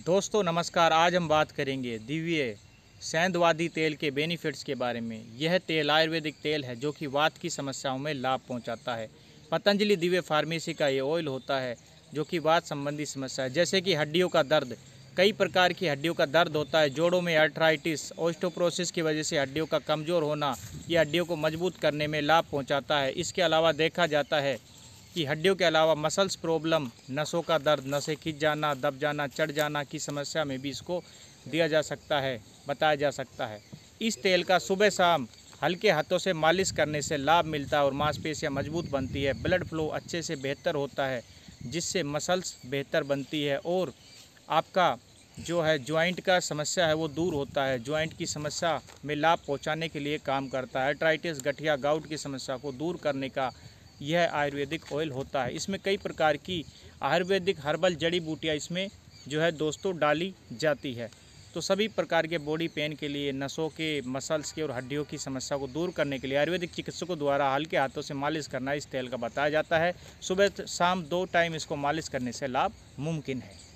दोस्तों नमस्कार आज हम बात करेंगे दिव्य सेंधवादी तेल के बेनिफिट्स के बारे में यह तेल आयुर्वेदिक तेल है जो कि वात की समस्याओं में लाभ पहुंचाता है पतंजलि दिव्य फार्मेसी का ये ऑयल होता है जो कि वात संबंधी समस्या है जैसे कि हड्डियों का दर्द कई प्रकार की हड्डियों का दर्द होता है जोड़ों में अल्ट्राइटिस ओस्टोप्रोसिस की वजह से हड्डियों का कमज़ोर होना यह हड्डियों को मजबूत करने में लाभ पहुँचाता है इसके अलावा देखा जाता है कि हड्डियों के अलावा मसल्स प्रॉब्लम नसों का दर्द नसें खिंच जाना दब जाना चढ़ जाना की समस्या में भी इसको दिया जा सकता है बताया जा सकता है इस तेल का सुबह शाम हल्के हाथों से मालिश करने से लाभ मिलता है और मांसपेशियां मजबूत बनती है ब्लड फ्लो अच्छे से बेहतर होता है जिससे मसल्स बेहतर बनती है और आपका जो है ज्वाइंट का समस्या है वो दूर होता है ज्वाइंट की समस्या में लाभ पहुंचाने के लिए काम करता है अट्राइटिस गठिया गाउट की समस्या को दूर करने का यह आयुर्वेदिक ऑयल होता है इसमें कई प्रकार की आयुर्वेदिक हर्बल जड़ी बूटियाँ इसमें जो है दोस्तों डाली जाती है तो सभी प्रकार के बॉडी पेन के लिए नसों के मसल्स के और हड्डियों की समस्या को दूर करने के लिए आयुर्वेदिक चिकित्सकों द्वारा हल्के हाथों से मालिश करना इस तेल का बताया जाता है सुबह शाम दो टाइम इसको मालिश करने से लाभ मुमकिन है